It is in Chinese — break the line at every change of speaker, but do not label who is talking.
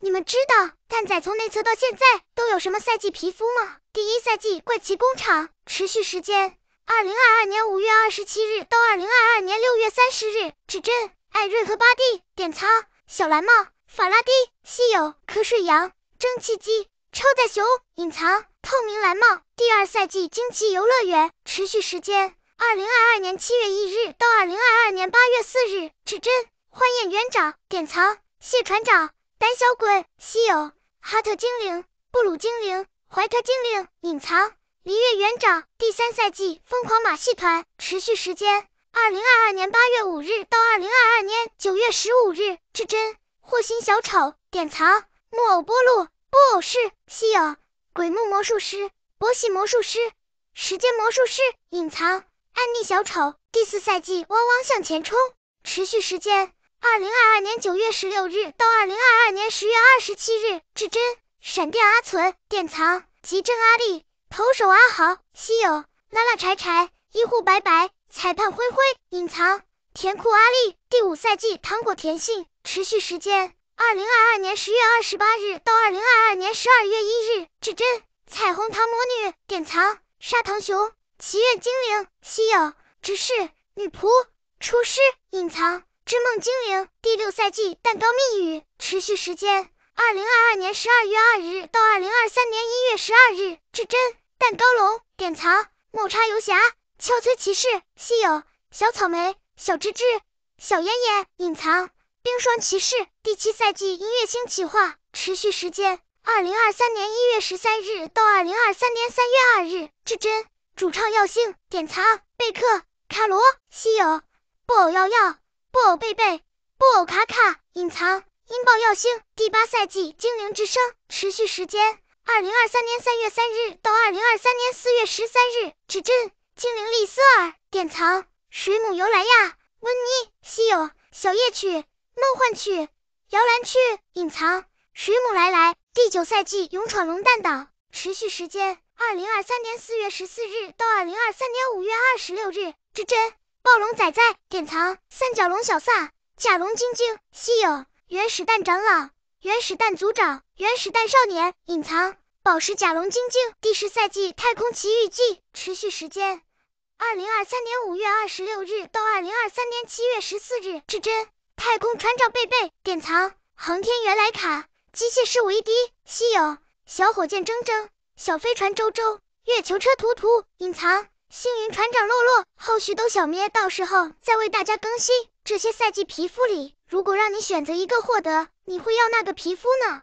你们知道蛋仔从内测到现在都有什么赛季皮肤吗？第一赛季怪奇工厂，持续时间二零二二年五月二十七日到二零二二年六月三十日，指针艾瑞和巴蒂，典藏小蓝帽，法拉第，稀有瞌睡羊，蒸汽机，超载熊，隐藏透明蓝帽。第二赛季惊奇游乐园，持续时间二零二二年七月一日到二零二二年八月四日，指针欢宴园长，典藏谢船长。胆小鬼，稀有；哈特精灵，布鲁精灵，怀特精灵，隐藏；璃月园长，第三赛季疯狂马戏团，持续时间：二零二二年八月五日到二零二二年九月十五日。至真，霍心小丑，典藏；木偶波路，布偶式，稀有；鬼木魔术师，博喜魔术师，时间魔术师，隐藏；暗匿小丑，第四赛季汪汪向前冲，持续时间。二零二二年九月十六日到二零二二年十月二十七日，至臻、闪电阿存典藏极真阿力投手阿豪稀有拉拉柴柴医护白白裁判灰灰隐藏甜酷阿力。第五赛季糖果甜杏持续时间二零二二年十月二十八日到二零二二年十二月一日，至臻、彩虹糖魔女典藏砂糖熊祈愿精灵稀有执事女仆厨师隐藏。之梦精灵第六赛季蛋糕密语持续时间：二零二二年十二月二日到二零二三年一月十二日。至臻蛋糕龙典藏木叉游侠俏翠骑士稀有小草莓小芝芝小烟烟隐藏冰霜骑士第七赛季音乐星企划持续时间：二零二三年一月十三日到二零二三年三月二日。至臻主唱耀星典藏贝克卡罗稀有布偶耀耀。布偶贝贝，布偶卡卡，隐藏音爆耀星第八赛季精灵之声持续时间：二零二三年三月三日到二零二三年四月十三日。指针精灵丽丝尔，典藏水母尤莱亚，温妮稀有小夜曲、梦幻曲、摇篮曲，隐藏水母来来第九赛季勇闯龙蛋岛持续时间：二零二三年四月十四日到二零二三年五月二十六日。指针暴龙仔仔典藏，三角龙小萨、甲龙晶晶，稀有原始蛋长老，原始蛋族长，原始蛋少年，隐藏宝石甲龙晶晶。第十赛季《太空奇遇记》持续时间：二零二三年五月二十六日到二零二三年七月十四日。至真太空船长贝贝典藏，航天员莱卡，机械师维迪，稀有小火箭铮铮，小飞船周周，月球车图图，隐藏。星云船长洛洛后续都小咩，到时候再为大家更新这些赛季皮肤里。如果让你选择一个获得，你会要那个皮肤呢？